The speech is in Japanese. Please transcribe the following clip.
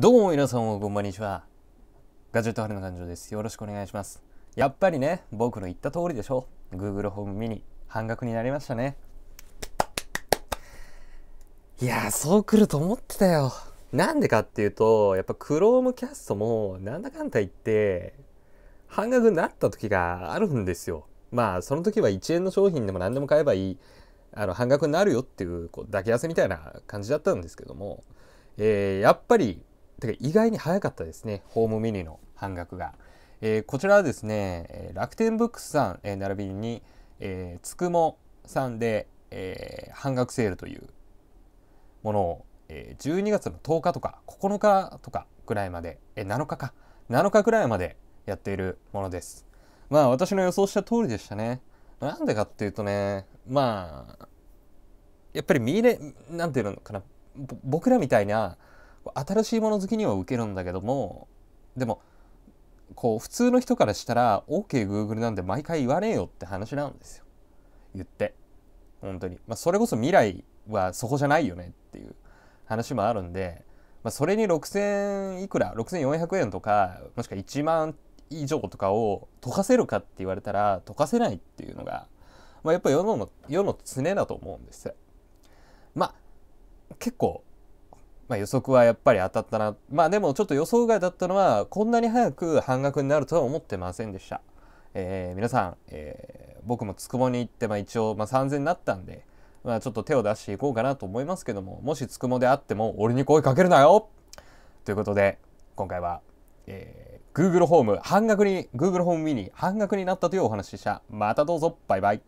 どうも皆さんもこんばんにちは。ガジェット春の感情です。よろしくお願いします。やっぱりね、僕の言った通りでしょ。Google ホームミニ、半額になりましたね。いやそう来ると思ってたよ。なんでかっていうと、やっぱ Chromecast もなんだかんだ言って、半額になった時があるんですよ。まあ、その時は1円の商品でも何でも買えばいい。あの半額になるよっていうこう抱き合わせみたいな感じだったんですけども、えー、やっぱりてか意外に早かったですねホームミニの半額が、えー、こちらはですね楽天ブックスさん、えー、並びに、えー、つくもさんで、えー、半額セールというものを、えー、12月の10日とか9日とかぐらいまで、えー、7日か7日ぐらいまでやっているものですまあ私の予想した通りでしたねなんでかっていうとねまあやっぱり見入れなんていうのかな僕らみたいな新しいもの好きには受けるんだけどもでもこう普通の人からしたら OKGoogle、OK、なんて毎回言わねえよって話なんですよ言って本当にまあそれこそ未来はそこじゃないよねっていう話もあるんで、まあ、それに6,000いくら6,400円とかもしくは1万以上とかを溶かせるかって言われたら溶かせないっていうのが、まあ、やっぱ世の世の常だと思うんです。まあ結構まあ、予測はやっぱり当たったな。まあでもちょっと予想外だったのは、こんなに早く半額になるとは思ってませんでした。えー、皆さん、えー、僕もつくもに行って、まあ、一応、まあ、3000になったんで、まあ、ちょっと手を出していこうかなと思いますけども、もしつくもであっても、俺に声かけるなよということで、今回は、えー、Google ホーム半額に、Google ホームミニ半額になったというお話でした。またどうぞ、バイバイ。